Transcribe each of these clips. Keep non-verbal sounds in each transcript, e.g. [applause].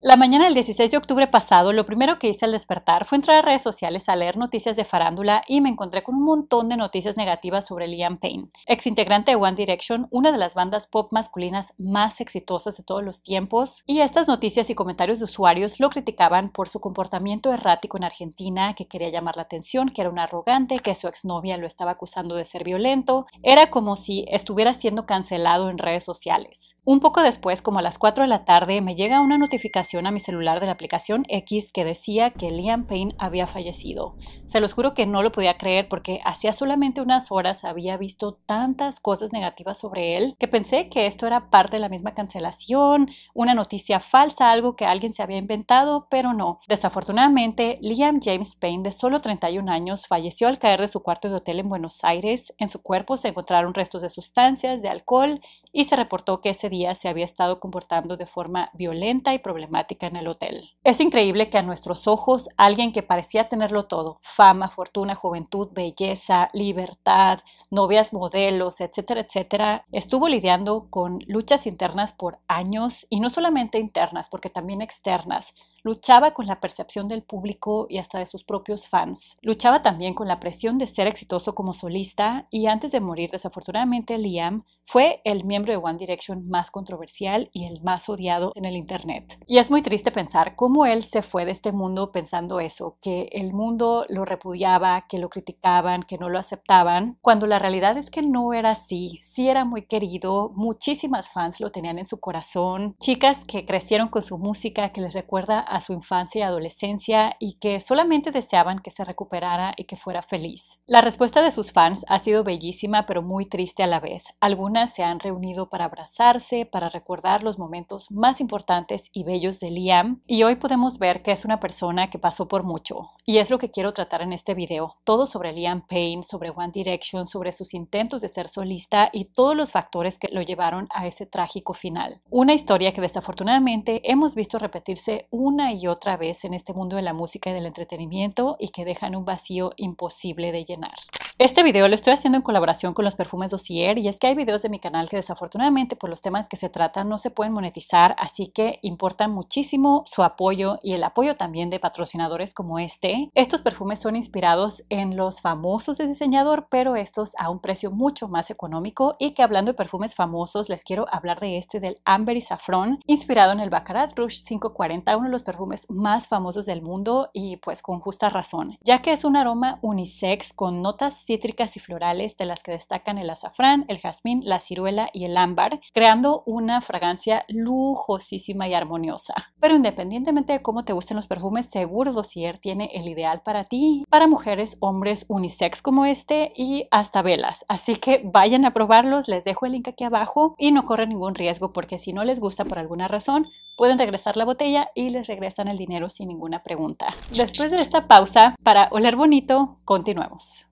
La mañana del 16 de octubre pasado, lo primero que hice al despertar fue entrar a redes sociales a leer noticias de farándula y me encontré con un montón de noticias negativas sobre Liam Payne, ex integrante de One Direction, una de las bandas pop masculinas más exitosas de todos los tiempos, y estas noticias y comentarios de usuarios lo criticaban por su comportamiento errático en Argentina, que quería llamar la atención, que era un arrogante, que su exnovia lo estaba acusando de ser violento, era como si estuviera siendo cancelado en redes sociales. Un poco después, como a las 4 de la tarde, me llega una notificación a mi celular de la aplicación X que decía que Liam Payne había fallecido. Se los juro que no lo podía creer porque hacía solamente unas horas había visto tantas cosas negativas sobre él que pensé que esto era parte de la misma cancelación, una noticia falsa, algo que alguien se había inventado, pero no. Desafortunadamente, Liam James Payne, de solo 31 años, falleció al caer de su cuarto de hotel en Buenos Aires. En su cuerpo se encontraron restos de sustancias, de alcohol y se reportó que ese día se había estado comportando de forma violenta y problemática en el hotel. Es increíble que a nuestros ojos alguien que parecía tenerlo todo, fama, fortuna, juventud, belleza, libertad, novias modelos, etcétera, etcétera, estuvo lidiando con luchas internas por años y no solamente internas, porque también externas. Luchaba con la percepción del público y hasta de sus propios fans. Luchaba también con la presión de ser exitoso como solista y antes de morir, desafortunadamente, Liam fue el miembro de One Direction más controversial y el más odiado en el Internet. Y muy triste pensar cómo él se fue de este mundo pensando eso, que el mundo lo repudiaba, que lo criticaban, que no lo aceptaban, cuando la realidad es que no era así. Sí era muy querido, muchísimas fans lo tenían en su corazón, chicas que crecieron con su música que les recuerda a su infancia y adolescencia y que solamente deseaban que se recuperara y que fuera feliz. La respuesta de sus fans ha sido bellísima pero muy triste a la vez. Algunas se han reunido para abrazarse, para recordar los momentos más importantes y bellos de Liam y hoy podemos ver que es una persona que pasó por mucho y es lo que quiero tratar en este video, todo sobre Liam Payne, sobre One Direction, sobre sus intentos de ser solista y todos los factores que lo llevaron a ese trágico final. Una historia que desafortunadamente hemos visto repetirse una y otra vez en este mundo de la música y del entretenimiento y que dejan un vacío imposible de llenar. Este video lo estoy haciendo en colaboración con los perfumes Dossier y es que hay videos de mi canal que desafortunadamente por los temas que se tratan no se pueden monetizar, así que importa muchísimo su apoyo y el apoyo también de patrocinadores como este. Estos perfumes son inspirados en los famosos de diseñador, pero estos a un precio mucho más económico y que hablando de perfumes famosos les quiero hablar de este del Amber y Safrón, inspirado en el Baccarat Rouge 540, uno de los perfumes más famosos del mundo y pues con justa razón, ya que es un aroma unisex con notas cítricas y florales, de las que destacan el azafrán, el jazmín, la ciruela y el ámbar, creando una fragancia lujosísima y armoniosa. Pero independientemente de cómo te gusten los perfumes, seguro Dossier tiene el ideal para ti, para mujeres, hombres, unisex como este y hasta velas. Así que vayan a probarlos, les dejo el link aquí abajo y no corren ningún riesgo porque si no les gusta por alguna razón, pueden regresar la botella y les regresan el dinero sin ninguna pregunta. Después de esta pausa, para oler bonito, continuemos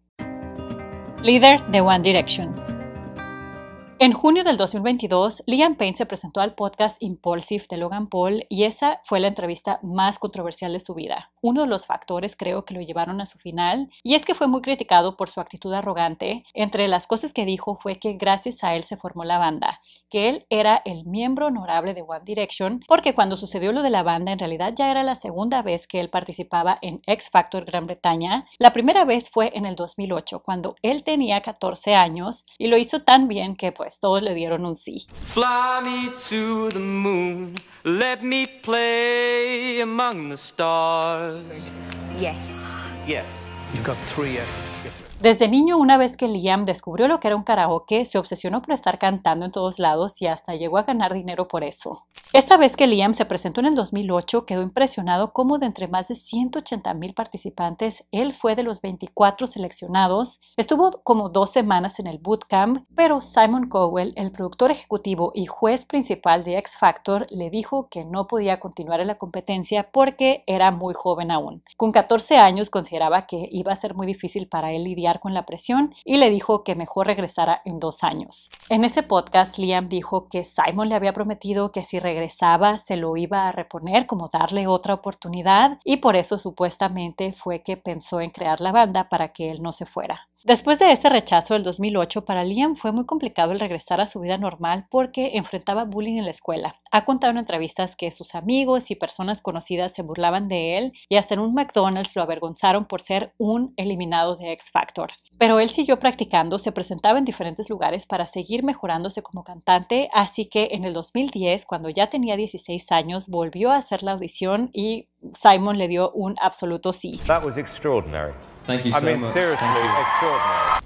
líder de One Direction. En junio del 2022, Liam Payne se presentó al podcast Impulsive de Logan Paul y esa fue la entrevista más controversial de su vida uno de los factores creo que lo llevaron a su final, y es que fue muy criticado por su actitud arrogante. Entre las cosas que dijo fue que gracias a él se formó la banda, que él era el miembro honorable de One Direction, porque cuando sucedió lo de la banda en realidad ya era la segunda vez que él participaba en X Factor Gran Bretaña. La primera vez fue en el 2008, cuando él tenía 14 años y lo hizo tan bien que pues todos le dieron un sí. Fly me to the moon. Let me play among the stars. Yes. Yes. You've got three yeses. Desde niño, una vez que Liam descubrió lo que era un karaoke, se obsesionó por estar cantando en todos lados y hasta llegó a ganar dinero por eso. Esta vez que Liam se presentó en el 2008, quedó impresionado cómo de entre más de 180 mil participantes, él fue de los 24 seleccionados. Estuvo como dos semanas en el bootcamp, pero Simon Cowell, el productor ejecutivo y juez principal de X Factor, le dijo que no podía continuar en la competencia porque era muy joven aún. Con 14 años consideraba que iba a ser muy difícil para él lidiar con la presión y le dijo que mejor regresara en dos años. En ese podcast, Liam dijo que Simon le había prometido que si regresaba se lo iba a reponer, como darle otra oportunidad, y por eso supuestamente fue que pensó en crear la banda para que él no se fuera. Después de ese rechazo del 2008, para Liam fue muy complicado el regresar a su vida normal porque enfrentaba bullying en la escuela. Ha contado en entrevistas que sus amigos y personas conocidas se burlaban de él y hasta en un McDonald's lo avergonzaron por ser un eliminado de X Factor. Pero él siguió practicando, se presentaba en diferentes lugares para seguir mejorándose como cantante, así que en el 2010, cuando ya tenía 16 años, volvió a hacer la audición y Simon le dio un absoluto sí.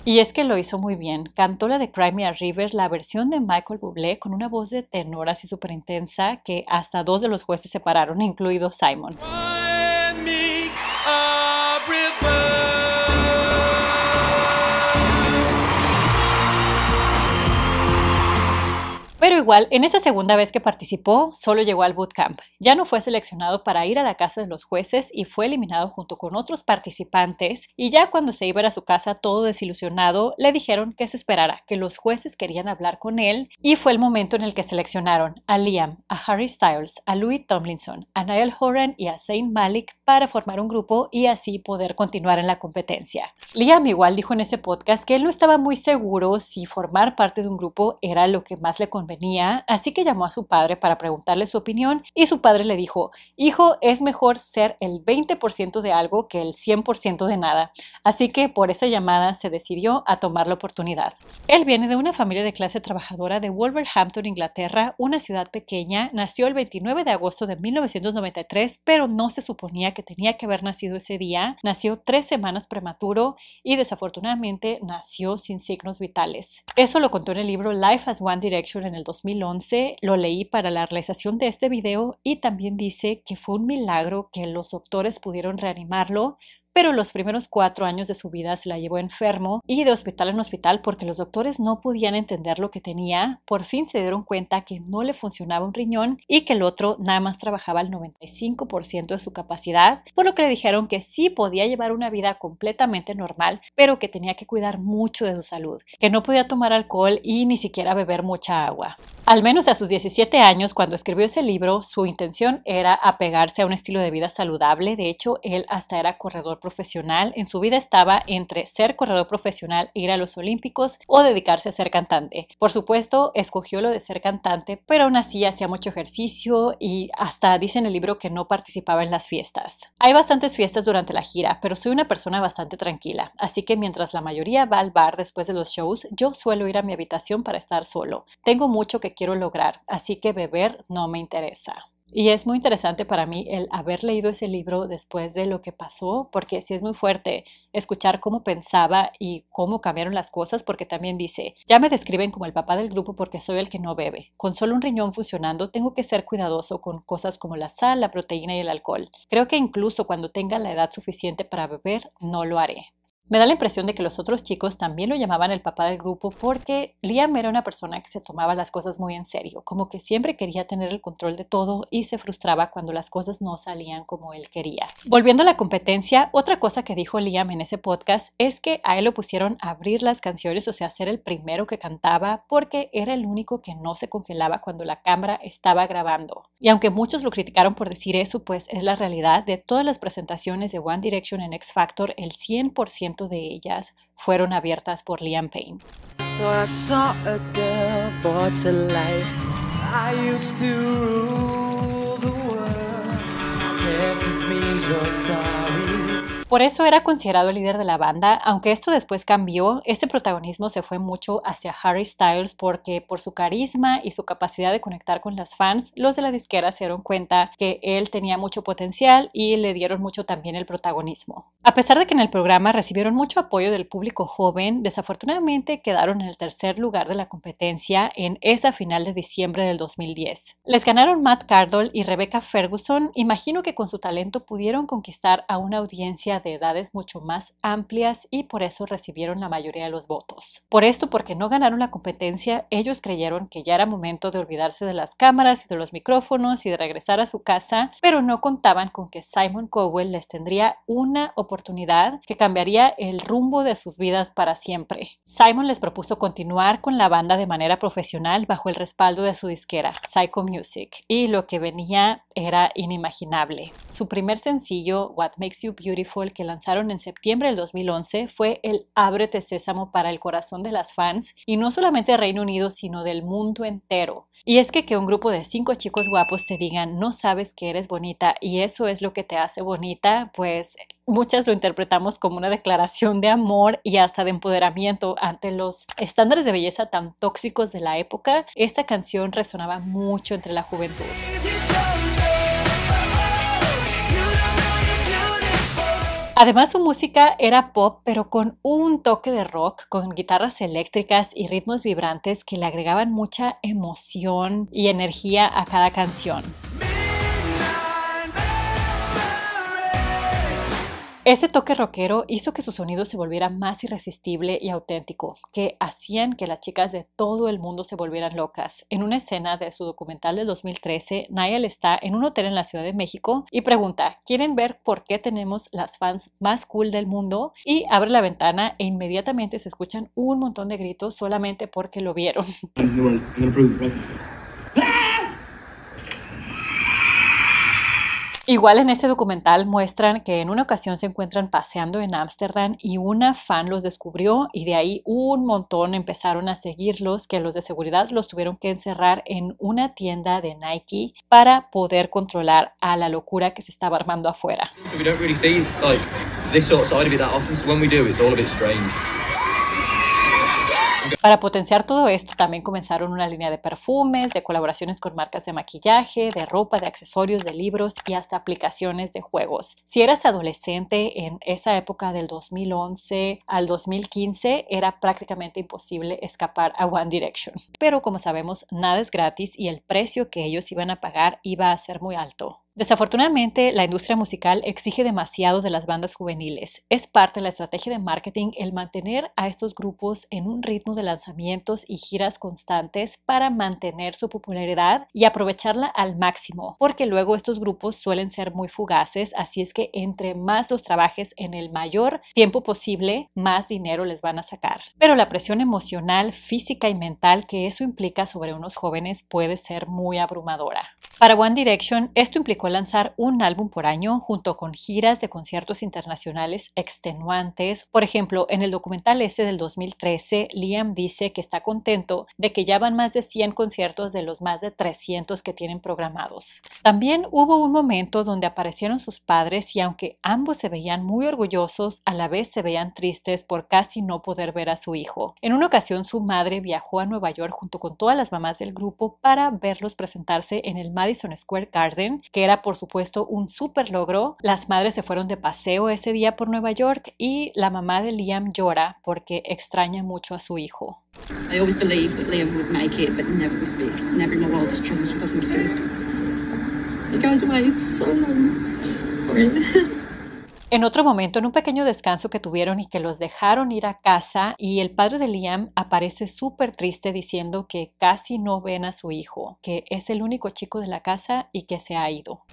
Y es que lo hizo muy bien. Cantó la de Cry Me a River, la versión de Michael Bublé, con una voz de tenor así súper intensa que hasta dos de los jueces se pararon, incluido Simon. Pero igual, en esa segunda vez que participó, solo llegó al bootcamp. Ya no fue seleccionado para ir a la casa de los jueces y fue eliminado junto con otros participantes. Y ya cuando se iba a su casa todo desilusionado, le dijeron que se esperara, que los jueces querían hablar con él. Y fue el momento en el que seleccionaron a Liam, a Harry Styles, a Louis Tomlinson, a Niall Horan y a Zayn Malik para formar un grupo y así poder continuar en la competencia. Liam igual dijo en ese podcast que él no estaba muy seguro si formar parte de un grupo era lo que más le convenía venía, así que llamó a su padre para preguntarle su opinión y su padre le dijo, hijo, es mejor ser el 20% de algo que el 100% de nada, así que por esa llamada se decidió a tomar la oportunidad. Él viene de una familia de clase trabajadora de Wolverhampton, Inglaterra, una ciudad pequeña, nació el 29 de agosto de 1993, pero no se suponía que tenía que haber nacido ese día, nació tres semanas prematuro y desafortunadamente nació sin signos vitales. Eso lo contó en el libro Life as One Direction en el 2011, lo leí para la realización de este video y también dice que fue un milagro que los doctores pudieron reanimarlo pero los primeros cuatro años de su vida se la llevó enfermo y de hospital en hospital porque los doctores no podían entender lo que tenía. Por fin se dieron cuenta que no le funcionaba un riñón y que el otro nada más trabajaba el 95% de su capacidad, por lo que le dijeron que sí podía llevar una vida completamente normal, pero que tenía que cuidar mucho de su salud, que no podía tomar alcohol y ni siquiera beber mucha agua. Al menos a sus 17 años, cuando escribió ese libro, su intención era apegarse a un estilo de vida saludable. De hecho, él hasta era corredor profesional. En su vida estaba entre ser corredor profesional, e ir a los Olímpicos o dedicarse a ser cantante. Por supuesto, escogió lo de ser cantante, pero aún así hacía mucho ejercicio y hasta dice en el libro que no participaba en las fiestas. Hay bastantes fiestas durante la gira, pero soy una persona bastante tranquila, así que mientras la mayoría va al bar después de los shows, yo suelo ir a mi habitación para estar solo. Tengo mucho que quiero lograr, así que beber no me interesa. Y es muy interesante para mí el haber leído ese libro después de lo que pasó, porque sí es muy fuerte escuchar cómo pensaba y cómo cambiaron las cosas, porque también dice, ya me describen como el papá del grupo porque soy el que no bebe. Con solo un riñón funcionando, tengo que ser cuidadoso con cosas como la sal, la proteína y el alcohol. Creo que incluso cuando tenga la edad suficiente para beber, no lo haré. Me da la impresión de que los otros chicos también lo llamaban el papá del grupo porque Liam era una persona que se tomaba las cosas muy en serio, como que siempre quería tener el control de todo y se frustraba cuando las cosas no salían como él quería. Volviendo a la competencia, otra cosa que dijo Liam en ese podcast es que a él lo pusieron a abrir las canciones, o sea, ser el primero que cantaba porque era el único que no se congelaba cuando la cámara estaba grabando. Y aunque muchos lo criticaron por decir eso, pues es la realidad de todas las presentaciones de One Direction en X Factor, el 100% de ellas fueron abiertas por Liam Payne. Por eso era considerado el líder de la banda, aunque esto después cambió, este protagonismo se fue mucho hacia Harry Styles porque por su carisma y su capacidad de conectar con las fans, los de la disquera se dieron cuenta que él tenía mucho potencial y le dieron mucho también el protagonismo. A pesar de que en el programa recibieron mucho apoyo del público joven, desafortunadamente quedaron en el tercer lugar de la competencia en esa final de diciembre del 2010. Les ganaron Matt Cardle y Rebecca Ferguson, imagino que con su talento pudieron conquistar a una audiencia de edades mucho más amplias y por eso recibieron la mayoría de los votos. Por esto, porque no ganaron la competencia, ellos creyeron que ya era momento de olvidarse de las cámaras y de los micrófonos y de regresar a su casa, pero no contaban con que Simon Cowell les tendría una oportunidad que cambiaría el rumbo de sus vidas para siempre. Simon les propuso continuar con la banda de manera profesional bajo el respaldo de su disquera, Psycho Music, y lo que venía era inimaginable. Su primer sencillo, What Makes You Beautiful, que lanzaron en septiembre del 2011 fue el Ábrete Sésamo para el corazón de las fans, y no solamente Reino Unido, sino del mundo entero. Y es que que un grupo de cinco chicos guapos te digan, no sabes que eres bonita y eso es lo que te hace bonita, pues muchas lo interpretamos como una declaración de amor y hasta de empoderamiento ante los estándares de belleza tan tóxicos de la época. Esta canción resonaba mucho entre la juventud. Además, su música era pop, pero con un toque de rock, con guitarras eléctricas y ritmos vibrantes que le agregaban mucha emoción y energía a cada canción. Ese toque rockero hizo que su sonido se volviera más irresistible y auténtico, que hacían que las chicas de todo el mundo se volvieran locas. En una escena de su documental de 2013, Niall está en un hotel en la Ciudad de México y pregunta, ¿quieren ver por qué tenemos las fans más cool del mundo? Y abre la ventana e inmediatamente se escuchan un montón de gritos solamente porque lo vieron. Igual en este documental muestran que en una ocasión se encuentran paseando en Ámsterdam y una fan los descubrió y de ahí un montón empezaron a seguirlos que los de seguridad los tuvieron que encerrar en una tienda de Nike para poder controlar a la locura que se estaba armando afuera. Para potenciar todo esto, también comenzaron una línea de perfumes, de colaboraciones con marcas de maquillaje, de ropa, de accesorios, de libros y hasta aplicaciones de juegos. Si eras adolescente en esa época del 2011 al 2015, era prácticamente imposible escapar a One Direction. Pero como sabemos, nada es gratis y el precio que ellos iban a pagar iba a ser muy alto. Desafortunadamente, la industria musical exige demasiado de las bandas juveniles. Es parte de la estrategia de marketing el mantener a estos grupos en un ritmo de lanzamientos y giras constantes para mantener su popularidad y aprovecharla al máximo, porque luego estos grupos suelen ser muy fugaces, así es que entre más los trabajes en el mayor tiempo posible, más dinero les van a sacar. Pero la presión emocional, física y mental que eso implica sobre unos jóvenes puede ser muy abrumadora. Para One Direction, esto implicó lanzar un álbum por año junto con giras de conciertos internacionales extenuantes. Por ejemplo, en el documental ese del 2013, Liam dice que está contento de que ya van más de 100 conciertos de los más de 300 que tienen programados. También hubo un momento donde aparecieron sus padres y aunque ambos se veían muy orgullosos, a la vez se veían tristes por casi no poder ver a su hijo. En una ocasión su madre viajó a Nueva York junto con todas las mamás del grupo para verlos presentarse en el Madison Madison Square Garden, que era por supuesto un súper logro. Las madres se fueron de paseo ese día por Nueva York y la mamá de Liam llora porque extraña mucho a su hijo. I always believed that Liam would make it, but never this big. Never in my wildest dreams would I think he was big. He goes away for so long. Sorry. [laughs] En otro momento, en un pequeño descanso que tuvieron y que los dejaron ir a casa, y el padre de Liam aparece súper triste diciendo que casi no ven a su hijo, que es el único chico de la casa y que se ha ido.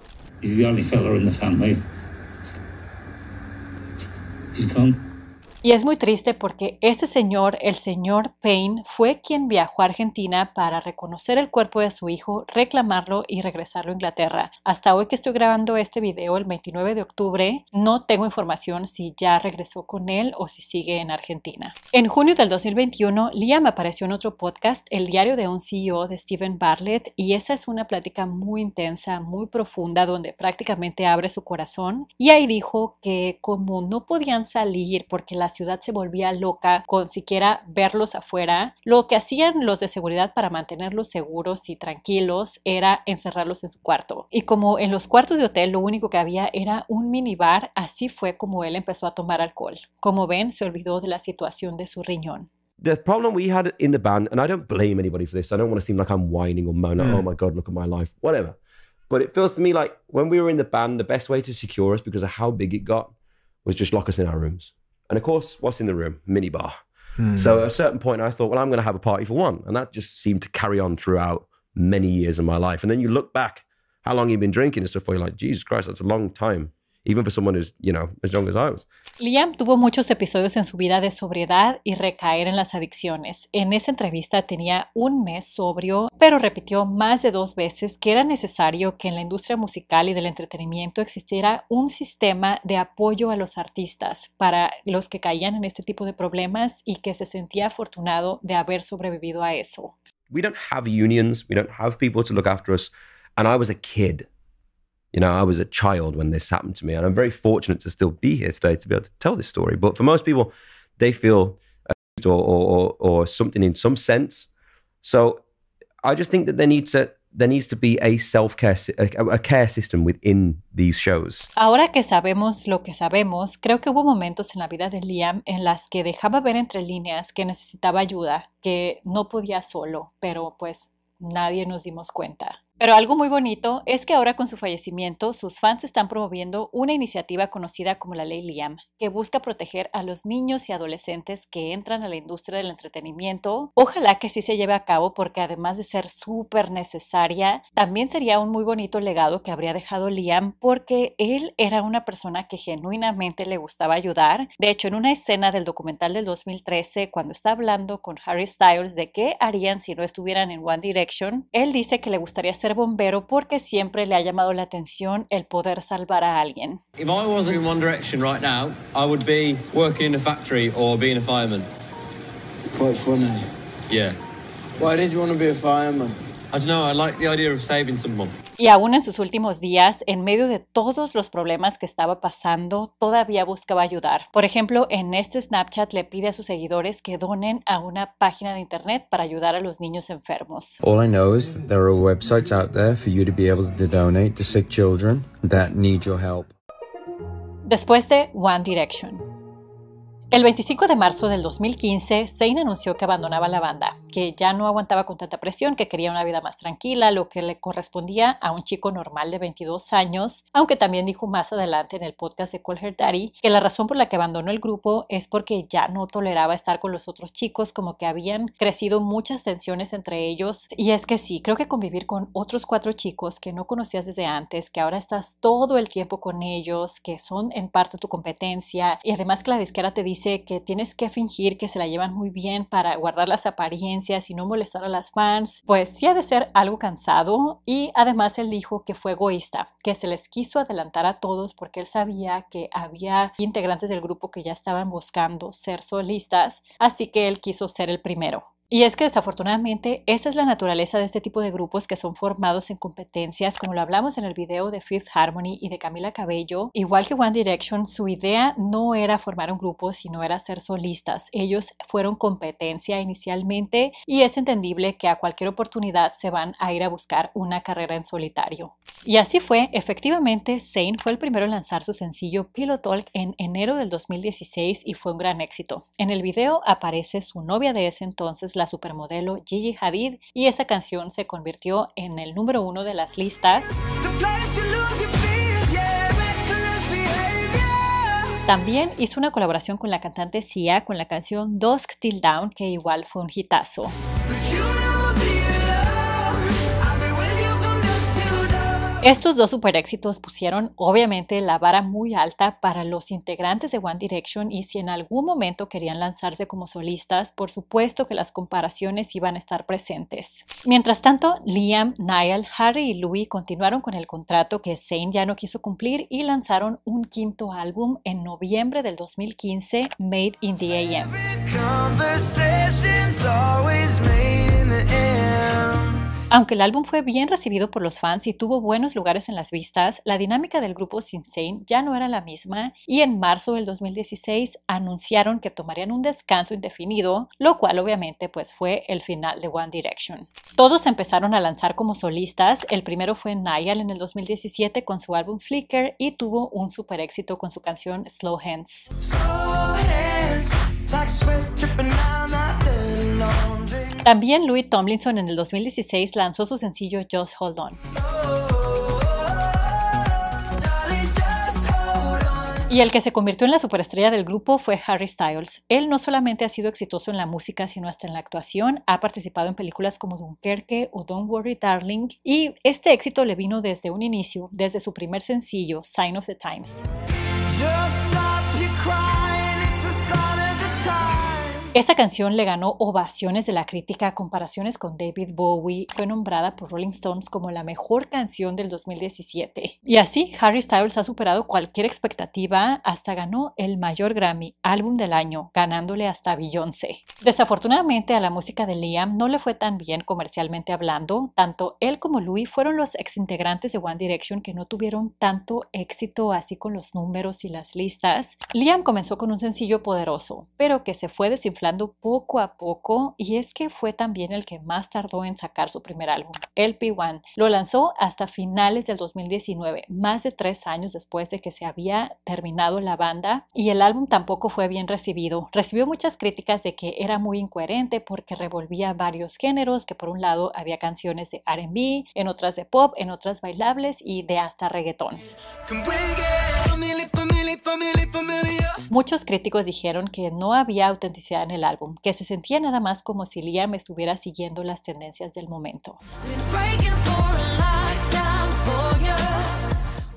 Y es muy triste porque este señor, el señor Payne, fue quien viajó a Argentina para reconocer el cuerpo de su hijo, reclamarlo y regresarlo a Inglaterra. Hasta hoy que estoy grabando este video, el 29 de octubre, no tengo información si ya regresó con él o si sigue en Argentina. En junio del 2021, Liam apareció en otro podcast, El diario de un CEO de Stephen Bartlett, y esa es una plática muy intensa, muy profunda, donde prácticamente abre su corazón. Y ahí dijo que como no podían salir porque la la ciudad se volvía loca con siquiera verlos afuera. Lo que hacían los de seguridad para mantenerlos seguros y tranquilos era encerrarlos en su cuarto. Y como en los cuartos de hotel lo único que había era un minibar, así fue como él empezó a tomar alcohol. Como ven, se olvidó de la situación de su riñón. the problem we had in the band, and I don't blame anybody for this. I don't want to seem like I'm whining or moaning. Mm. Oh my god, look at my life, whatever. But it feels to me like when we were in the band, the best way to secure us because of how big it got was just lock us in our rooms. And of course, what's in the room? Minibar. Mm. So at a certain point, I thought, well, I'm going to have a party for one. And that just seemed to carry on throughout many years of my life. And then you look back, how long you've been drinking and stuff, you're like, Jesus Christ, that's a long time even for someone who's you know, as young as I was. Liam tuvo muchos episodios en su vida de sobriedad y recaer en las adicciones. En esa entrevista tenía un mes sobrio, pero repitió más de dos veces que era necesario que en la industria musical y del entretenimiento existiera un sistema de apoyo a los artistas para los que caían en este tipo de problemas y que se sentía afortunado de haber sobrevivido a eso. We don't have unions, we don't have people to look after us, and I was a kid. You know, I was a child when this happened to me, and I'm very fortunate to still be here today to be able to tell this story. But for most people, they feel or, or, or something in some sense. So I just think that there needs to there needs to be a self care a, a care system within these shows. Ahora que sabemos lo que sabemos, creo que hubo momentos en la vida de Liam en las que dejaba ver entre líneas que necesitaba ayuda, que no podía solo, pero pues nadie nos dimos cuenta. Pero algo muy bonito es que ahora con su fallecimiento, sus fans están promoviendo una iniciativa conocida como la Ley Liam, que busca proteger a los niños y adolescentes que entran a la industria del entretenimiento. Ojalá que sí se lleve a cabo porque además de ser súper necesaria, también sería un muy bonito legado que habría dejado Liam porque él era una persona que genuinamente le gustaba ayudar. De hecho, en una escena del documental del 2013, cuando está hablando con Harry Styles de qué harían si no estuvieran en One Direction, él dice que le gustaría ser ser bombero porque siempre le ha llamado la atención el poder salvar a alguien. If I wasn't in One Direction right now, I would be working in a factory or being a fireman. Quite funny. Yeah. Why did you want to be a fireman? I don't know, I like the idea of saving someone. Y aún en sus últimos días, en medio de todos los problemas que estaba pasando, todavía buscaba ayudar. Por ejemplo, en este Snapchat le pide a sus seguidores que donen a una página de internet para ayudar a los niños enfermos. All I know is that there are websites out there for you to be able to donate to sick children that need your help. Después de One Direction. El 25 de marzo del 2015, Zayn anunció que abandonaba la banda, que ya no aguantaba con tanta presión, que quería una vida más tranquila, lo que le correspondía a un chico normal de 22 años, aunque también dijo más adelante en el podcast de Call Her Daddy que la razón por la que abandonó el grupo es porque ya no toleraba estar con los otros chicos, como que habían crecido muchas tensiones entre ellos. Y es que sí, creo que convivir con otros cuatro chicos que no conocías desde antes, que ahora estás todo el tiempo con ellos, que son en parte tu competencia, y además que la disquera te dice dice que tienes que fingir que se la llevan muy bien para guardar las apariencias y no molestar a las fans, pues sí ha de ser algo cansado y además él dijo que fue egoísta, que se les quiso adelantar a todos porque él sabía que había integrantes del grupo que ya estaban buscando ser solistas, así que él quiso ser el primero. Y es que desafortunadamente esa es la naturaleza de este tipo de grupos que son formados en competencias, como lo hablamos en el video de Fifth Harmony y de Camila Cabello. Igual que One Direction, su idea no era formar un grupo, sino era ser solistas. Ellos fueron competencia inicialmente y es entendible que a cualquier oportunidad se van a ir a buscar una carrera en solitario. Y así fue, efectivamente, Zayn fue el primero en lanzar su sencillo Pillow Talk en enero del 2016 y fue un gran éxito. En el video aparece su novia de ese entonces, la supermodelo Gigi Hadid y esa canción se convirtió en el número uno de las listas. También hizo una colaboración con la cantante Sia con la canción Dusk Till Down, que igual fue un hitazo. Estos dos super éxitos pusieron obviamente la vara muy alta para los integrantes de One Direction y si en algún momento querían lanzarse como solistas, por supuesto que las comparaciones iban a estar presentes. Mientras tanto, Liam, Niall, Harry y Louis continuaron con el contrato que Zayn ya no quiso cumplir y lanzaron un quinto álbum en noviembre del 2015, Made in the AM. Aunque el álbum fue bien recibido por los fans y tuvo buenos lugares en las vistas, la dinámica del grupo insane ya no era la misma y en marzo del 2016 anunciaron que tomarían un descanso indefinido, lo cual obviamente pues fue el final de One Direction. Todos empezaron a lanzar como solistas, el primero fue Niall en el 2017 con su álbum Flicker y tuvo un super éxito con su canción Slow Hands. También Louis Tomlinson en el 2016 lanzó su sencillo Just Hold On. Y el que se convirtió en la superestrella del grupo fue Harry Styles. Él no solamente ha sido exitoso en la música, sino hasta en la actuación. Ha participado en películas como Dunkerque o Don't Worry Darling. Y este éxito le vino desde un inicio, desde su primer sencillo, Sign of the Times. Esta canción le ganó ovaciones de la crítica, comparaciones con David Bowie, fue nombrada por Rolling Stones como la mejor canción del 2017. Y así, Harry Styles ha superado cualquier expectativa, hasta ganó el mayor Grammy, álbum del año, ganándole hasta Beyoncé. Desafortunadamente, a la música de Liam no le fue tan bien comercialmente hablando, tanto él como Louis fueron los exintegrantes de One Direction que no tuvieron tanto éxito así con los números y las listas. Liam comenzó con un sencillo poderoso, pero que se fue desinflando poco a poco y es que fue también el que más tardó en sacar su primer álbum, LP1. Lo lanzó hasta finales del 2019, más de tres años después de que se había terminado la banda y el álbum tampoco fue bien recibido. Recibió muchas críticas de que era muy incoherente porque revolvía varios géneros, que por un lado había canciones de RB, en otras de pop, en otras bailables y de hasta reggaetón. Muchos críticos dijeron que no había autenticidad en el álbum, que se sentía nada más como si Liam estuviera siguiendo las tendencias del momento.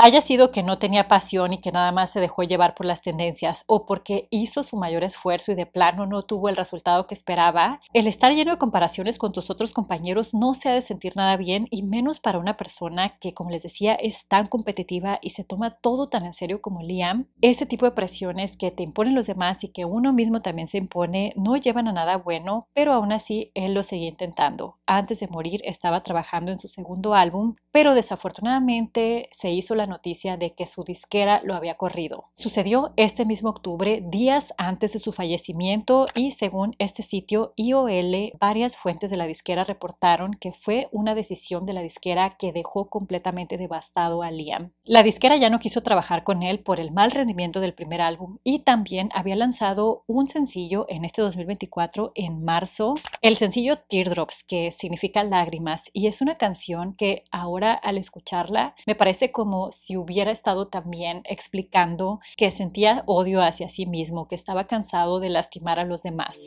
haya sido que no tenía pasión y que nada más se dejó llevar por las tendencias o porque hizo su mayor esfuerzo y de plano no tuvo el resultado que esperaba, el estar lleno de comparaciones con tus otros compañeros no se ha de sentir nada bien y menos para una persona que, como les decía, es tan competitiva y se toma todo tan en serio como Liam. Este tipo de presiones que te imponen los demás y que uno mismo también se impone no llevan a nada bueno, pero aún así él lo seguía intentando. Antes de morir estaba trabajando en su segundo álbum pero desafortunadamente se hizo la noticia de que su disquera lo había corrido. Sucedió este mismo octubre, días antes de su fallecimiento y según este sitio IOL, varias fuentes de la disquera reportaron que fue una decisión de la disquera que dejó completamente devastado a Liam. La disquera ya no quiso trabajar con él por el mal rendimiento del primer álbum y también había lanzado un sencillo en este 2024 en marzo, el sencillo Teardrops, que significa lágrimas y es una canción que ahora al escucharla me parece como si hubiera estado también explicando que sentía odio hacia sí mismo, que estaba cansado de lastimar a los demás.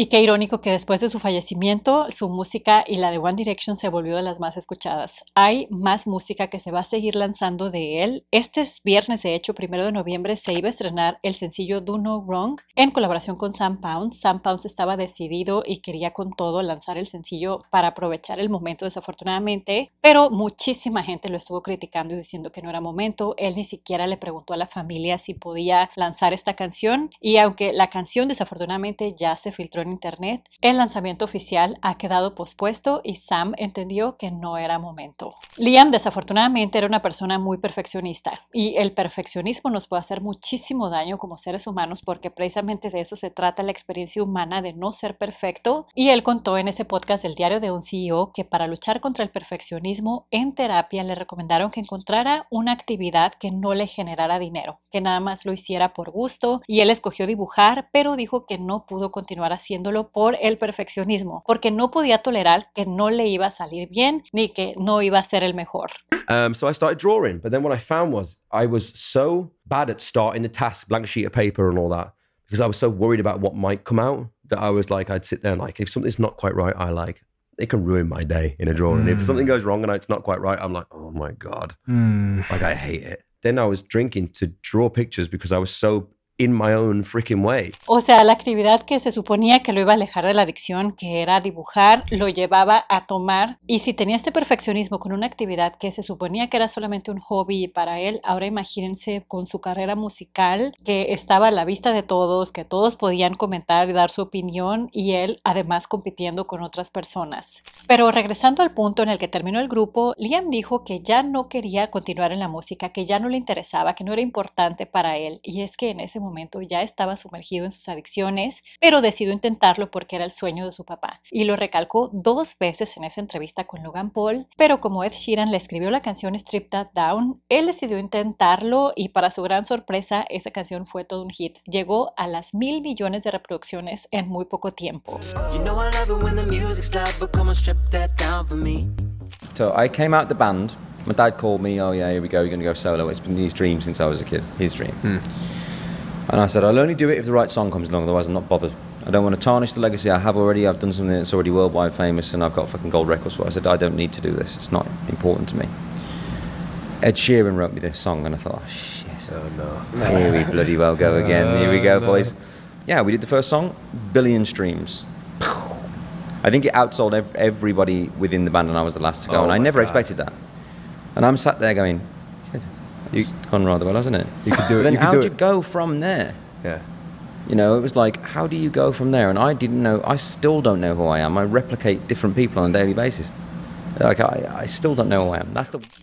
Y qué irónico que después de su fallecimiento, su música y la de One Direction se volvió de las más escuchadas. Hay más música que se va a seguir lanzando de él. Este viernes, de hecho, primero de noviembre, se iba a estrenar el sencillo Do No Wrong en colaboración con Sam Pounds. Sam Pounds estaba decidido y quería con todo lanzar el sencillo para aprovechar el momento, desafortunadamente, pero muchísima gente lo estuvo criticando y diciendo que no era momento. Él ni siquiera le preguntó a la familia si podía lanzar esta canción y aunque la canción desafortunadamente ya se filtró Internet, el lanzamiento oficial ha quedado pospuesto y Sam entendió que no era momento. Liam desafortunadamente era una persona muy perfeccionista y el perfeccionismo nos puede hacer muchísimo daño como seres humanos porque precisamente de eso se trata la experiencia humana de no ser perfecto y él contó en ese podcast del diario de un CEO que para luchar contra el perfeccionismo en terapia le recomendaron que encontrara una actividad que no le generara dinero, que nada más lo hiciera por gusto y él escogió dibujar pero dijo que no pudo continuar haciendo haciéndolo por el perfeccionismo, porque no podía tolerar que no le iba a salir bien ni que no iba a ser el mejor. Um, so I started drawing, but then what I found was I was so bad at starting the task, blank sheet of paper and all that, because I was so worried about what might come out that I was like, I'd sit there and like, if something's not quite right, I like, it can ruin my day in a drawing. Mm. If something hmm. goes wrong and it's not quite right, I'm like, oh my God. Mm. Like, I hate it. Then I was drinking to draw pictures because I was so in my own freaking way. O sea, la actividad que se suponía que lo iba a alejar de la adicción, que era dibujar, lo llevaba a tomar. Y si tenía este perfeccionismo con una actividad que se suponía que era solamente un hobby para él, ahora imagínense con su carrera musical, que estaba a la vista de todos, que todos podían comentar y dar su opinión, y él además compitiendo con otras personas. Pero regresando al punto en el que terminó el grupo, Liam dijo que ya no quería continuar en la música, que ya no le interesaba, que no era importante para él. Y es que en ese momento momento ya estaba sumergido en sus adicciones, pero decidió intentarlo porque era el sueño de su papá. Y lo recalcó dos veces en esa entrevista con Logan Paul, pero como Ed Sheeran le escribió la canción Strip That Down, él decidió intentarlo y para su gran sorpresa esa canción fue todo un hit. Llegó a las mil millones de reproducciones en muy poco tiempo. And I said, I'll only do it if the right song comes along, otherwise I'm not bothered. I don't want to tarnish the legacy I have already. I've done something that's already worldwide famous and I've got fucking gold records for it. I said, I don't need to do this. It's not important to me. Ed Sheeran wrote me this song and I thought, oh, shit. Oh, no. Here we bloody well go [laughs] oh, again. Here we go, no. boys. Yeah, we did the first song, billion streams. I think it outsold ev everybody within the band and I was the last to go. Oh and I never God. expected that. And I'm sat there going, shit it's gone rather well, hasn't it? You could do it. then you how do, do you go from there? Yeah. You know, it was like, how do you go from there? And I didn't know. I still don't know who I am. I replicate different people on a daily basis. I, still don't know who I am.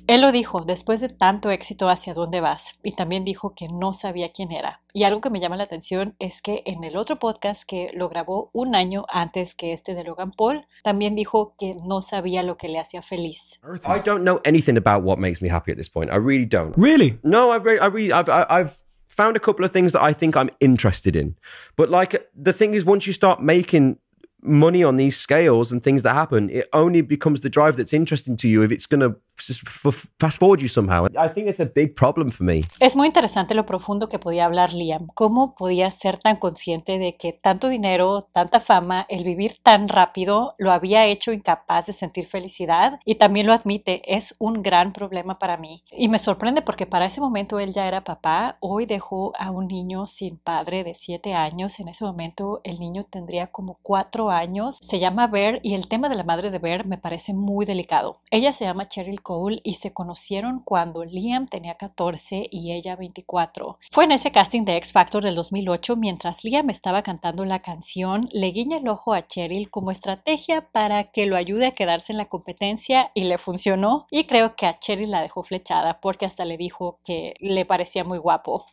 Él lo dijo, después de tanto éxito, ¿hacia dónde vas? Y también dijo que no sabía quién era. Y algo que me llama la atención es que en el otro podcast que lo grabó un año antes que este de Logan Paul, también dijo que no sabía lo que le hacía feliz. I don't know anything about what makes me happy at this point. I really don't. Really? No, I really, I really, I've, I've found a couple of things that I think I'm interested in. But like the thing is, once you start making money on these scales and things that happen, it only becomes the drive that's interesting to you if it's going to Es muy interesante lo profundo que podía hablar Liam. ¿Cómo podía ser tan consciente de que tanto dinero, tanta fama, el vivir tan rápido lo había hecho incapaz de sentir felicidad? Y también lo admite, es un gran problema para mí. Y me sorprende porque para ese momento él ya era papá, hoy dejó a un niño sin padre de 7 años. En ese momento el niño tendría como 4 años. Se llama Bear y el tema de la madre de Bear me parece muy delicado. Ella se llama Cheryl y se conocieron cuando Liam tenía 14 y ella 24. Fue en ese casting de X Factor del 2008 mientras Liam estaba cantando la canción, le guiña el ojo a Cheryl como estrategia para que lo ayude a quedarse en la competencia y le funcionó y creo que a Cheryl la dejó flechada porque hasta le dijo que le parecía muy guapo.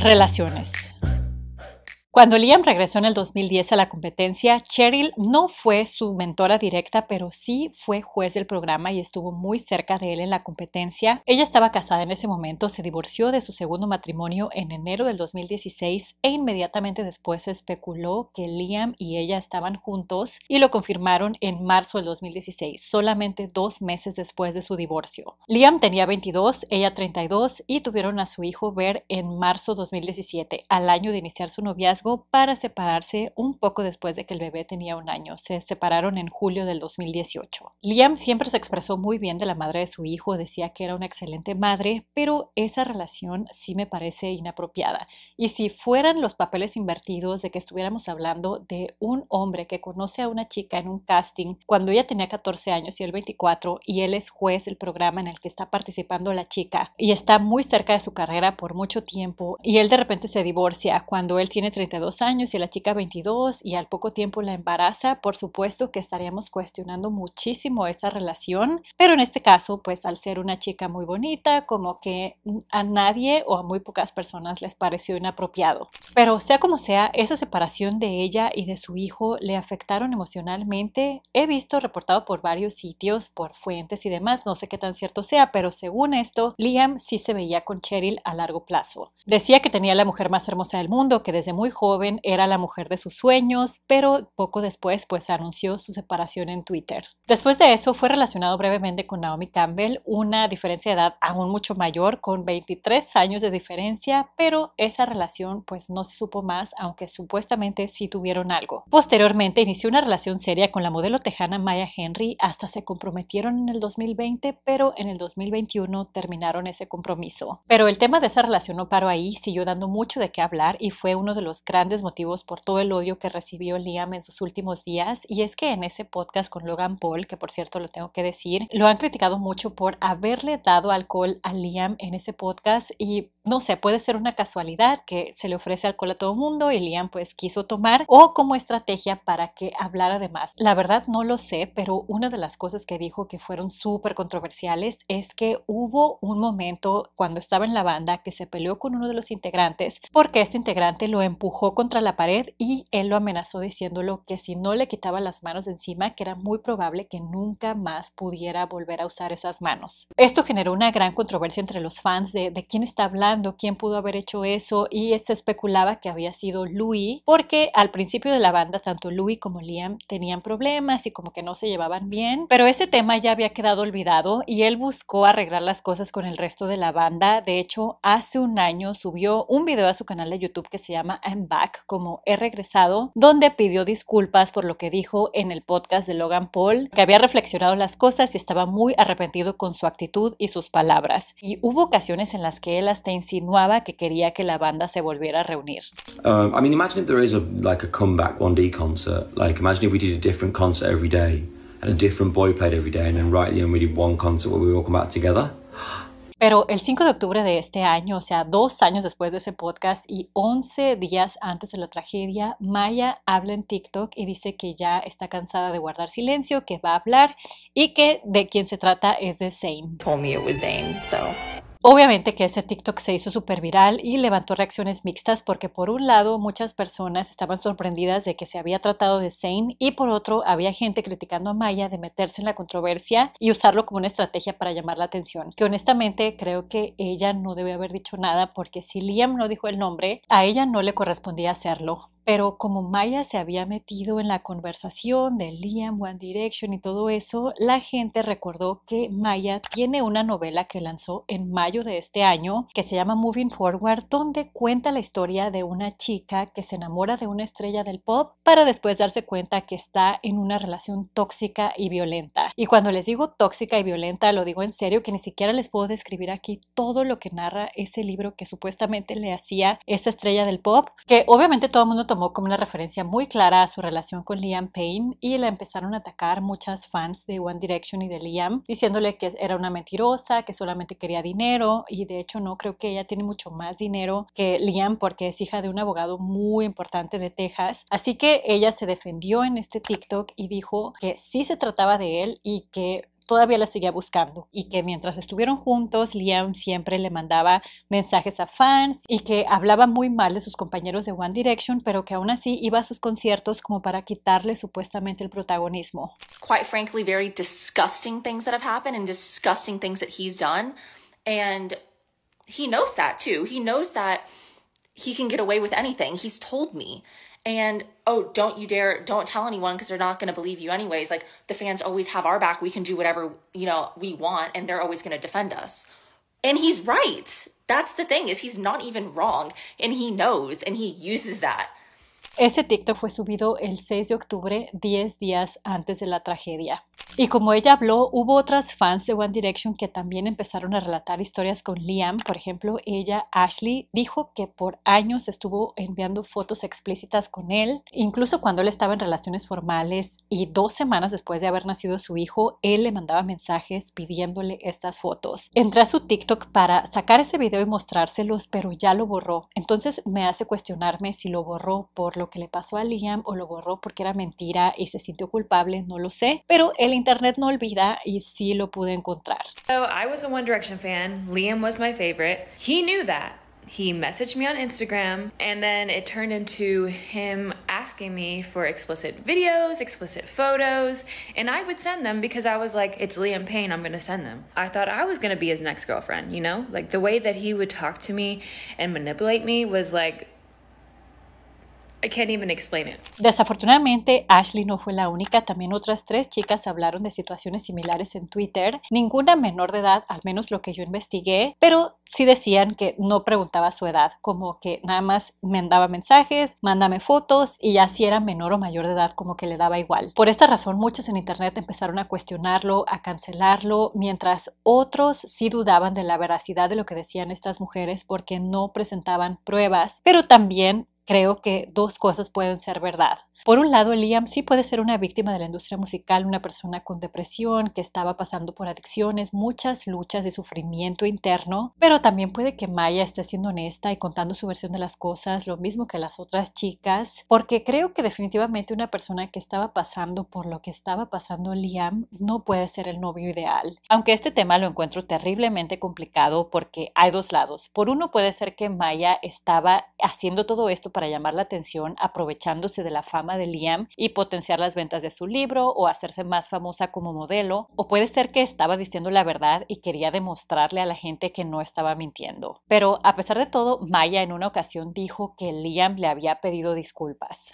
Relaciones. Cuando Liam regresó en el 2010 a la competencia, Cheryl no fue su mentora directa, pero sí fue juez del programa y estuvo muy cerca de él en la competencia. Ella estaba casada en ese momento, se divorció de su segundo matrimonio en enero del 2016 e inmediatamente después se especuló que Liam y ella estaban juntos y lo confirmaron en marzo del 2016, solamente dos meses después de su divorcio. Liam tenía 22, ella 32 y tuvieron a su hijo Ver en marzo 2017, al año de iniciar su noviazgo para separarse un poco después de que el bebé tenía un año. Se separaron en julio del 2018. Liam siempre se expresó muy bien de la madre de su hijo, decía que era una excelente madre, pero esa relación sí me parece inapropiada. Y si fueran los papeles invertidos de que estuviéramos hablando de un hombre que conoce a una chica en un casting cuando ella tenía 14 años y él 24 y él es juez del programa en el que está participando la chica y está muy cerca de su carrera por mucho tiempo y él de repente se divorcia cuando él tiene 30 dos años y la chica 22 y al poco tiempo la embaraza, por supuesto que estaríamos cuestionando muchísimo esta relación, pero en este caso, pues al ser una chica muy bonita, como que a nadie o a muy pocas personas les pareció inapropiado. Pero sea como sea, esa separación de ella y de su hijo le afectaron emocionalmente. He visto reportado por varios sitios, por fuentes y demás, no sé qué tan cierto sea, pero según esto, Liam sí se veía con Cheryl a largo plazo. Decía que tenía la mujer más hermosa del mundo, que desde muy joven era la mujer de sus sueños, pero poco después pues anunció su separación en Twitter. Después de eso fue relacionado brevemente con Naomi Campbell, una diferencia de edad aún mucho mayor, con 23 años de diferencia, pero esa relación pues no se supo más, aunque supuestamente sí tuvieron algo. Posteriormente inició una relación seria con la modelo tejana Maya Henry, hasta se comprometieron en el 2020, pero en el 2021 terminaron ese compromiso. Pero el tema de esa relación no paró ahí, siguió dando mucho de qué hablar y fue uno de los grandes motivos por todo el odio que recibió Liam en sus últimos días y es que en ese podcast con Logan Paul, que por cierto lo tengo que decir, lo han criticado mucho por haberle dado alcohol a Liam en ese podcast y no sé, puede ser una casualidad que se le ofrece alcohol a todo el mundo y Liam pues quiso tomar o como estrategia para que hablara de más. La verdad no lo sé, pero una de las cosas que dijo que fueron súper controversiales es que hubo un momento cuando estaba en la banda que se peleó con uno de los integrantes porque este integrante lo empujó contra la pared y él lo amenazó diciéndolo que si no le quitaba las manos de encima que era muy probable que nunca más pudiera volver a usar esas manos. Esto generó una gran controversia entre los fans de, de quién está hablando quién pudo haber hecho eso y se especulaba que había sido Louis, porque al principio de la banda tanto Louis como Liam tenían problemas y como que no se llevaban bien, pero ese tema ya había quedado olvidado y él buscó arreglar las cosas con el resto de la banda. De hecho, hace un año subió un video a su canal de YouTube que se llama I'm Back, como he regresado, donde pidió disculpas por lo que dijo en el podcast de Logan Paul, que había reflexionado las cosas y estaba muy arrepentido con su actitud y sus palabras. Y hubo ocasiones en las que él hasta insinuaba que quería que la banda se volviera a reunir. Um, I mean, imagine if there is a, like a comeback 1D concert. Like, imagine if we did a different concert every day and a different boy played every day and then right at the end we did one concert where we all come back together. Pero el 5 de octubre de este año, o sea, dos años después de ese podcast y 11 días antes de la tragedia, Maya habla en TikTok y dice que ya está cansada de guardar silencio, que va a hablar y que de quien se trata es de Zane. Told me it was Zane, so Obviamente que ese TikTok se hizo súper viral y levantó reacciones mixtas porque por un lado muchas personas estaban sorprendidas de que se había tratado de Zane y por otro había gente criticando a Maya de meterse en la controversia y usarlo como una estrategia para llamar la atención. Que honestamente creo que ella no debe haber dicho nada porque si Liam no dijo el nombre, a ella no le correspondía hacerlo pero como Maya se había metido en la conversación de Liam, One Direction y todo eso, la gente recordó que Maya tiene una novela que lanzó en mayo de este año que se llama Moving Forward, donde cuenta la historia de una chica que se enamora de una estrella del pop para después darse cuenta que está en una relación tóxica y violenta. Y cuando les digo tóxica y violenta, lo digo en serio que ni siquiera les puedo describir aquí todo lo que narra ese libro que supuestamente le hacía esa estrella del pop, que obviamente todo el mundo tomó como una referencia muy clara a su relación con Liam Payne y la empezaron a atacar muchas fans de One Direction y de Liam, diciéndole que era una mentirosa, que solamente quería dinero y de hecho no creo que ella tiene mucho más dinero que Liam porque es hija de un abogado muy importante de Texas. Así que ella se defendió en este TikTok y dijo que sí se trataba de él y que todavía la seguía buscando y que mientras estuvieron juntos, Liam siempre le mandaba mensajes a fans y que hablaba muy mal de sus compañeros de One Direction, pero que aún así iba a sus conciertos como para quitarle supuestamente el protagonismo. Quite frankly, very disgusting things that have happened and disgusting things that he's done. And he knows that too. He knows that he can get away with anything. He's told me. and oh don't you dare don't tell anyone because they're not going to believe you anyways like the fans always have our back we can do whatever you know we want and they're always going to defend us and he's right that's the thing is he's not even wrong and he knows and he uses that Ese TikTok fue subido el 6 de octubre, 10 días antes de la tragedia. Y como ella habló, hubo otras fans de One Direction que también empezaron a relatar historias con Liam. Por ejemplo, ella, Ashley, dijo que por años estuvo enviando fotos explícitas con él, incluso cuando él estaba en relaciones formales y dos semanas después de haber nacido su hijo, él le mandaba mensajes pidiéndole estas fotos. Entré a su TikTok para sacar ese video y mostrárselos, pero ya lo borró. Entonces me hace cuestionarme si lo borró por lo lo que le pasó a Liam o lo borró porque era mentira y se sintió culpable, no lo sé, pero el internet no olvida y sí lo pude encontrar. So I was a One Direction fan. Liam was my favorite. He knew that. he messaged me on Instagram, and then it turned into him asking me for explicit videos, explicit photos, and I would send them because I was like, it's Liam Payne, I'm gonna send them. I thought I was gonna be his next girlfriend, you know? Like the way that he would talk to me and manipulate me was like, I Desafortunadamente, Ashley no fue la única. También otras tres chicas hablaron de situaciones similares en Twitter. Ninguna menor de edad, al menos lo que yo investigué, pero sí decían que no preguntaba su edad, como que nada más me mandaba mensajes, mándame fotos y ya si era menor o mayor de edad, como que le daba igual. Por esta razón, muchos en internet empezaron a cuestionarlo, a cancelarlo, mientras otros sí dudaban de la veracidad de lo que decían estas mujeres porque no presentaban pruebas, pero también creo que dos cosas pueden ser verdad. Por un lado, Liam sí puede ser una víctima de la industria musical, una persona con depresión que estaba pasando por adicciones, muchas luchas de sufrimiento interno, pero también puede que Maya esté siendo honesta y contando su versión de las cosas, lo mismo que las otras chicas, porque creo que definitivamente una persona que estaba pasando por lo que estaba pasando Liam no puede ser el novio ideal. Aunque este tema lo encuentro terriblemente complicado porque hay dos lados. Por uno puede ser que Maya estaba haciendo todo esto para llamar la atención aprovechándose de la fama de Liam y potenciar las ventas de su libro o hacerse más famosa como modelo, o puede ser que estaba diciendo la verdad y quería demostrarle a la gente que no estaba mintiendo. Pero a pesar de todo, Maya en una ocasión dijo que Liam le había pedido disculpas.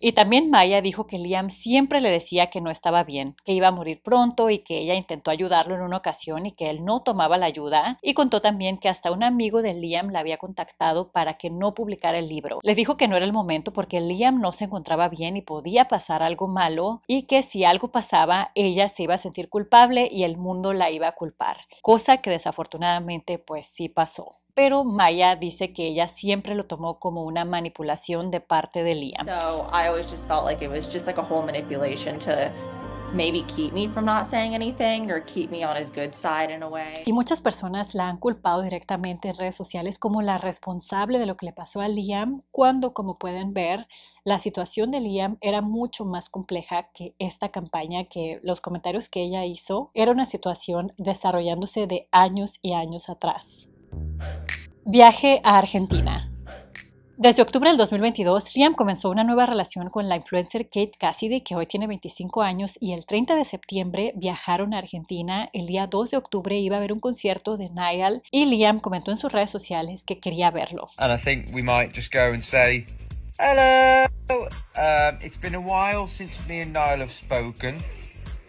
Y también Maya dijo que Liam siempre le decía que no estaba bien, que iba a morir pronto y que ella intentó ayudarlo en una ocasión y que él no tomaba la ayuda y contó también que hasta un amigo de Liam la había contactado para que no publicara el libro. Le dijo que no era el momento porque Liam no se encontraba bien y podía pasar algo malo y que si algo pasaba ella se iba a sentir culpable y el mundo la iba a culpar, cosa que desafortunadamente pues pues sí pasó. Pero Maya dice que ella siempre lo tomó como una manipulación de parte de Liam maybe keep me from not saying anything or keep me on his good side in a way. Y muchas personas la han culpado directamente en redes sociales como la responsable de lo que le pasó a Liam, cuando como pueden ver, la situación de Liam era mucho más compleja que esta campaña que los comentarios que ella hizo era una situación desarrollándose de años y años atrás. Viaje a Argentina. Desde octubre del 2022, Liam comenzó una nueva relación con la influencer Kate Cassidy, que hoy tiene 25 años, y el 30 de septiembre viajaron a Argentina. El día 2 de octubre iba a ver un concierto de Niall y Liam comentó en sus redes sociales que quería verlo. think we might just go and say hello. Um, it's been a while since me and Niall have spoken.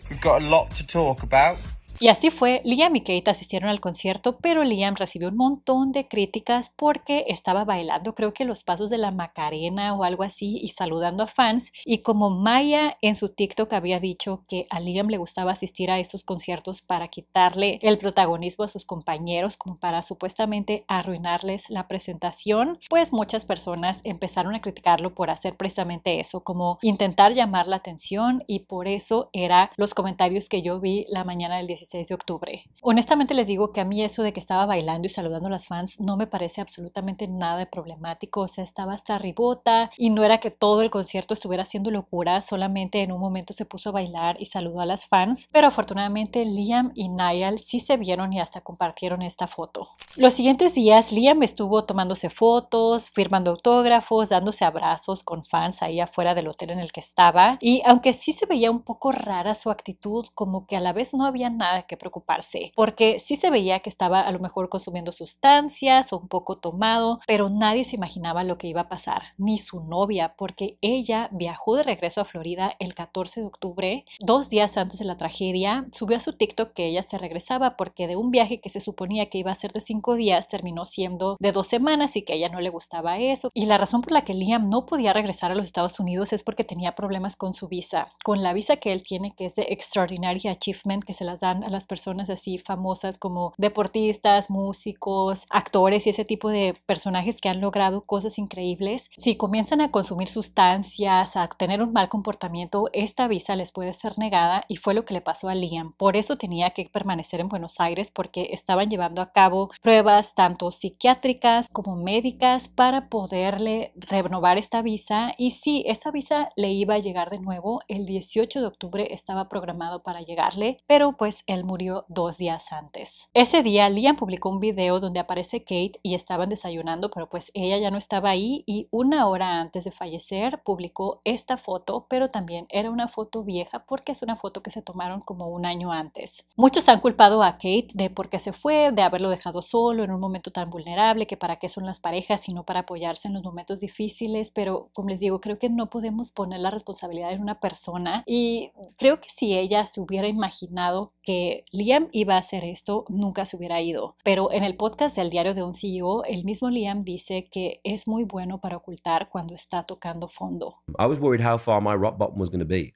We've got a lot to talk about. Y así fue, Liam y Kate asistieron al concierto, pero Liam recibió un montón de críticas porque estaba bailando, creo que los pasos de la Macarena o algo así, y saludando a fans. Y como Maya en su TikTok había dicho que a Liam le gustaba asistir a estos conciertos para quitarle el protagonismo a sus compañeros, como para supuestamente arruinarles la presentación, pues muchas personas empezaron a criticarlo por hacer precisamente eso, como intentar llamar la atención, y por eso eran los comentarios que yo vi la mañana del 16 6 de octubre. Honestamente les digo que a mí eso de que estaba bailando y saludando a las fans no me parece absolutamente nada de problemático, o sea, estaba hasta ribota y no era que todo el concierto estuviera haciendo locura, solamente en un momento se puso a bailar y saludó a las fans, pero afortunadamente Liam y Niall sí se vieron y hasta compartieron esta foto. Los siguientes días Liam estuvo tomándose fotos, firmando autógrafos, dándose abrazos con fans ahí afuera del hotel en el que estaba y aunque sí se veía un poco rara su actitud, como que a la vez no había nada que preocuparse, porque sí se veía que estaba a lo mejor consumiendo sustancias o un poco tomado, pero nadie se imaginaba lo que iba a pasar, ni su novia, porque ella viajó de regreso a Florida el 14 de octubre, dos días antes de la tragedia, subió a su TikTok que ella se regresaba porque de un viaje que se suponía que iba a ser de cinco días terminó siendo de dos semanas y que a ella no le gustaba eso. Y la razón por la que Liam no podía regresar a los Estados Unidos es porque tenía problemas con su visa, con la visa que él tiene que es de Extraordinary Achievement que se las dan a las personas así famosas como deportistas, músicos, actores y ese tipo de personajes que han logrado cosas increíbles, si comienzan a consumir sustancias, a tener un mal comportamiento, esta visa les puede ser negada y fue lo que le pasó a Liam. Por eso tenía que permanecer en Buenos Aires porque estaban llevando a cabo pruebas tanto psiquiátricas como médicas para poderle renovar esta visa y si esa visa le iba a llegar de nuevo, el 18 de octubre estaba programado para llegarle, pero pues murió dos días antes. Ese día Liam publicó un video donde aparece Kate y estaban desayunando, pero pues ella ya no estaba ahí y una hora antes de fallecer publicó esta foto, pero también era una foto vieja porque es una foto que se tomaron como un año antes. Muchos han culpado a Kate de por qué se fue, de haberlo dejado solo en un momento tan vulnerable, que para qué son las parejas sino para apoyarse en los momentos difíciles, pero como les digo, creo que no podemos poner la responsabilidad en una persona y creo que si ella se hubiera imaginado que Liam iba a hacer esto, nunca se hubiera ido. Pero en el podcast del diario de un CEO, el mismo Liam dice que es muy bueno para ocultar cuando está tocando fondo. I was worried how far my rock bottom was going to be.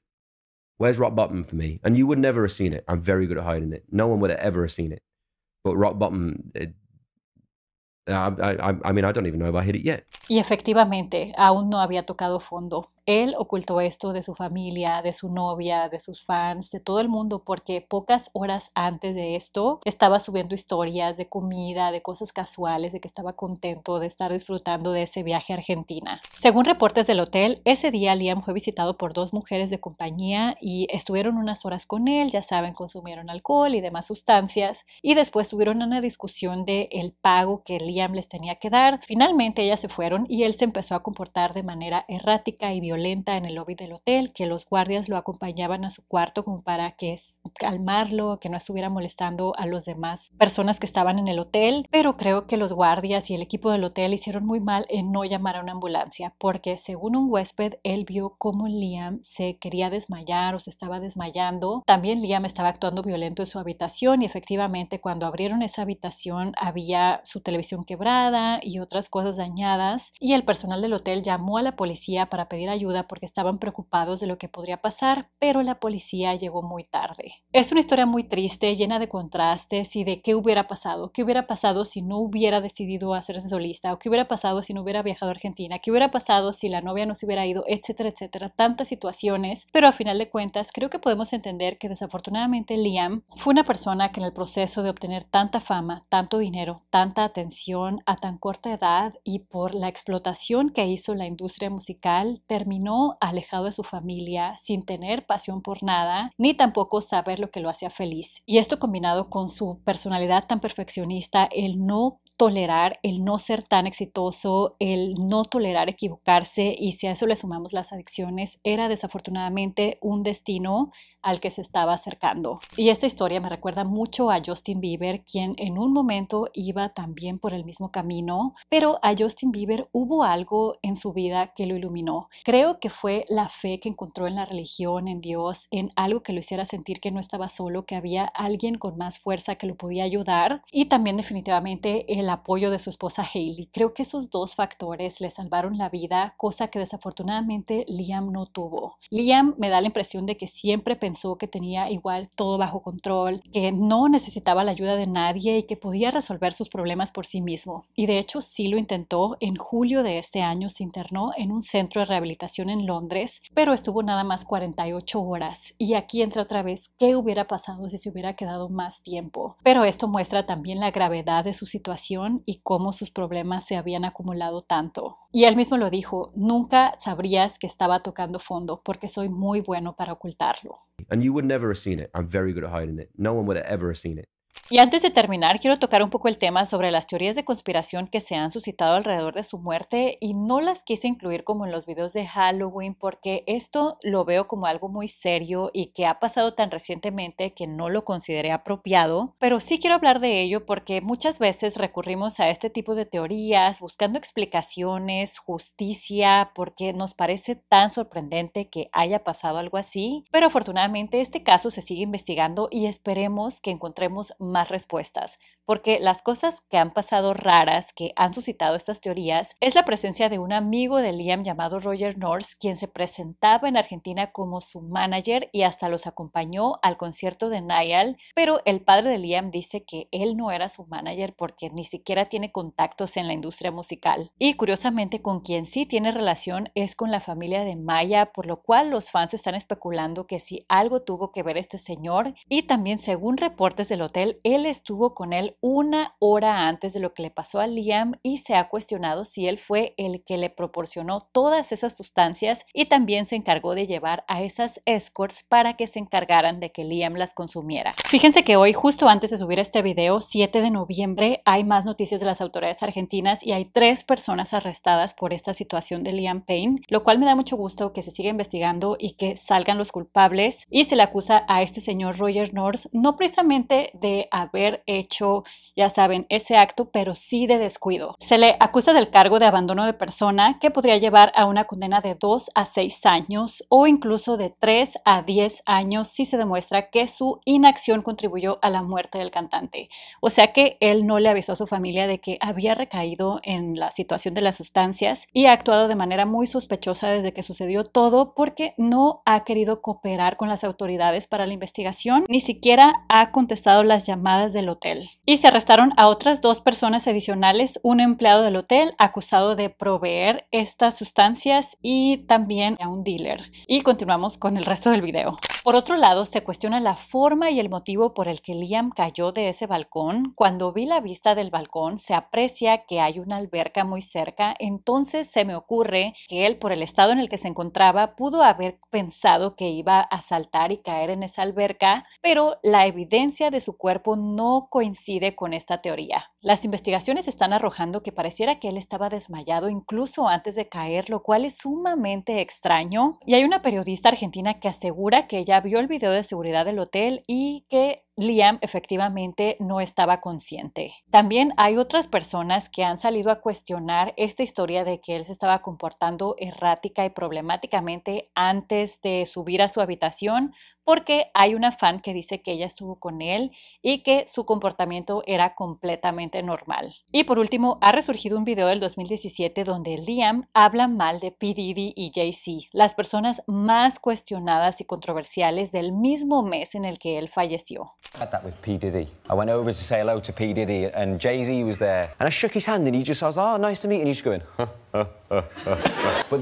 Where's rock bottom for me? And you would never have seen it. I'm very good at hiding it. No one would have ever have seen it. But rock bottom, I, I, I mean, I don't even know if I hit it yet. Y efectivamente, aún no había tocado fondo él ocultó esto de su familia, de su novia, de sus fans, de todo el mundo, porque pocas horas antes de esto estaba subiendo historias de comida, de cosas casuales, de que estaba contento de estar disfrutando de ese viaje a Argentina. Según reportes del hotel, ese día Liam fue visitado por dos mujeres de compañía y estuvieron unas horas con él, ya saben, consumieron alcohol y demás sustancias, y después tuvieron una discusión de el pago que Liam les tenía que dar. Finalmente ellas se fueron y él se empezó a comportar de manera errática y violenta violenta en el lobby del hotel, que los guardias lo acompañaban a su cuarto como para que calmarlo, que no estuviera molestando a los demás personas que estaban en el hotel, pero creo que los guardias y el equipo del hotel hicieron muy mal en no llamar a una ambulancia, porque según un huésped, él vio cómo Liam se quería desmayar o se estaba desmayando. También Liam estaba actuando violento en su habitación y efectivamente cuando abrieron esa habitación había su televisión quebrada y otras cosas dañadas y el personal del hotel llamó a la policía para pedir ayuda porque estaban preocupados de lo que podría pasar, pero la policía llegó muy tarde. Es una historia muy triste, llena de contrastes y de qué hubiera pasado, qué hubiera pasado si no hubiera decidido hacerse solista, o qué hubiera pasado si no hubiera viajado a Argentina, qué hubiera pasado si la novia no se hubiera ido, etcétera, etcétera, tantas situaciones, pero al final de cuentas creo que podemos entender que desafortunadamente Liam fue una persona que en el proceso de obtener tanta fama, tanto dinero, tanta atención a tan corta edad y por la explotación que hizo la industria musical, terminó alejado de su familia, sin tener pasión por nada, ni tampoco saber lo que lo hacía feliz. Y esto combinado con su personalidad tan perfeccionista, el no tolerar el no ser tan exitoso, el no tolerar equivocarse y si a eso le sumamos las adicciones, era desafortunadamente un destino al que se estaba acercando. Y esta historia me recuerda mucho a Justin Bieber, quien en un momento iba también por el mismo camino, pero a Justin Bieber hubo algo en su vida que lo iluminó. Creo que fue la fe que encontró en la religión, en Dios, en algo que lo hiciera sentir que no estaba solo, que había alguien con más fuerza que lo podía ayudar y también definitivamente el apoyo de su esposa Haley. Creo que esos dos factores le salvaron la vida, cosa que desafortunadamente Liam no tuvo. Liam me da la impresión de que siempre pensó que tenía igual todo bajo control, que no necesitaba la ayuda de nadie y que podía resolver sus problemas por sí mismo. Y de hecho sí lo intentó. En julio de este año se internó en un centro de rehabilitación en Londres, pero estuvo nada más 48 horas. Y aquí entra otra vez qué hubiera pasado si se hubiera quedado más tiempo. Pero esto muestra también la gravedad de su situación y cómo sus problemas se habían acumulado tanto. Y él mismo lo dijo, nunca sabrías que estaba tocando fondo porque soy muy bueno para ocultarlo. And you No one would have y antes de terminar, quiero tocar un poco el tema sobre las teorías de conspiración que se han suscitado alrededor de su muerte y no las quise incluir como en los videos de Halloween porque esto lo veo como algo muy serio y que ha pasado tan recientemente que no lo consideré apropiado, pero sí quiero hablar de ello porque muchas veces recurrimos a este tipo de teorías buscando explicaciones, justicia, porque nos parece tan sorprendente que haya pasado algo así, pero afortunadamente este caso se sigue investigando y esperemos que encontremos más respuestas, porque las cosas que han pasado raras, que han suscitado estas teorías, es la presencia de un amigo de Liam llamado Roger North, quien se presentaba en Argentina como su manager y hasta los acompañó al concierto de Niall, pero el padre de Liam dice que él no era su manager porque ni siquiera tiene contactos en la industria musical. Y curiosamente con quien sí tiene relación es con la familia de Maya, por lo cual los fans están especulando que si algo tuvo que ver este señor y también según reportes del hotel él estuvo con él una hora antes de lo que le pasó a Liam y se ha cuestionado si él fue el que le proporcionó todas esas sustancias y también se encargó de llevar a esas escorts para que se encargaran de que Liam las consumiera. Fíjense que hoy, justo antes de subir este video, 7 de noviembre, hay más noticias de las autoridades argentinas y hay tres personas arrestadas por esta situación de Liam Payne, lo cual me da mucho gusto que se siga investigando y que salgan los culpables y se le acusa a este señor Roger North, no precisamente de haber hecho, ya saben, ese acto, pero sí de descuido. Se le acusa del cargo de abandono de persona que podría llevar a una condena de 2 a 6 años o incluso de 3 a 10 años si se demuestra que su inacción contribuyó a la muerte del cantante. O sea que él no le avisó a su familia de que había recaído en la situación de las sustancias y ha actuado de manera muy sospechosa desde que sucedió todo porque no ha querido cooperar con las autoridades para la investigación, ni siquiera ha contestado las llamadas llamadas del hotel. Y se arrestaron a otras dos personas adicionales, un empleado del hotel acusado de proveer estas sustancias y también a un dealer. Y continuamos con el resto del video. Por otro lado, se cuestiona la forma y el motivo por el que Liam cayó de ese balcón. Cuando vi la vista del balcón, se aprecia que hay una alberca muy cerca, entonces se me ocurre que él, por el estado en el que se encontraba, pudo haber pensado que iba a saltar y caer en esa alberca, pero la evidencia de su cuerpo no coincide con esta teoría. Las investigaciones están arrojando que pareciera que él estaba desmayado incluso antes de caer, lo cual es sumamente extraño. Y hay una periodista argentina que asegura que ella vio el video de seguridad del hotel y que Liam efectivamente no estaba consciente. También hay otras personas que han salido a cuestionar esta historia de que él se estaba comportando errática y problemáticamente antes de subir a su habitación porque hay una fan que dice que ella estuvo con él y que su comportamiento era completamente normal. Y por último, ha resurgido un video del 2017 donde Liam habla mal de P. Diddy y Jay-Z, las personas más cuestionadas y controversiales del mismo mes en el que él falleció. that with P. Diddy. I went over to say hello to P. Diddy and Jay-Z was there. And I shook his hand and he just was, oh, nice to meet you. And he's going, huh, huh. Por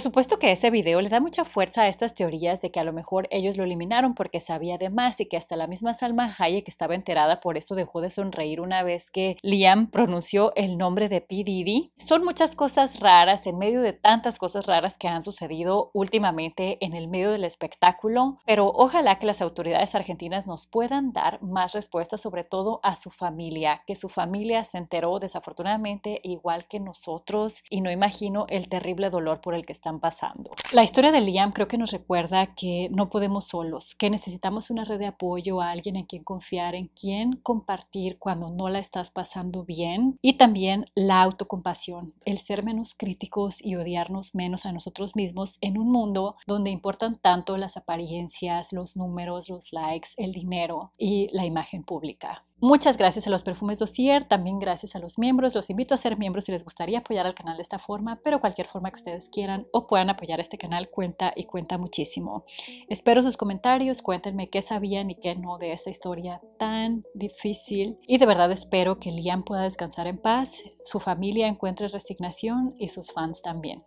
supuesto que ese video le da mucha fuerza a estas teorías de que a lo mejor ellos lo eliminaron porque sabía de más y que hasta la misma Salma Hayek estaba enterada, por eso dejó de sonreír una vez que Liam pronunció el nombre de P. Diddy. Son muchas cosas raras en medio de tantas cosas raras que han sucedido últimamente últimamente en el medio del espectáculo, pero ojalá que las autoridades argentinas nos puedan dar más respuestas, sobre todo a su familia, que su familia se enteró desafortunadamente igual que nosotros y no imagino el terrible dolor por el que están pasando. La historia de Liam creo que nos recuerda que no podemos solos, que necesitamos una red de apoyo, a alguien en quien confiar, en quien compartir cuando no la estás pasando bien y también la autocompasión, el ser menos críticos y odiarnos menos a nosotros mismos en un mundo donde importan tanto las apariencias, los números, los likes, el dinero y la imagen pública. Muchas gracias a los perfumes dossier, también gracias a los miembros. Los invito a ser miembros si les gustaría apoyar al canal de esta forma, pero cualquier forma que ustedes quieran o puedan apoyar este canal cuenta y cuenta muchísimo. Espero sus comentarios, cuéntenme qué sabían y qué no de esta historia tan difícil y de verdad espero que Liam pueda descansar en paz, su familia encuentre resignación y sus fans también.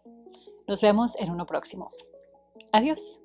Nos vemos en uno próximo. Adiós.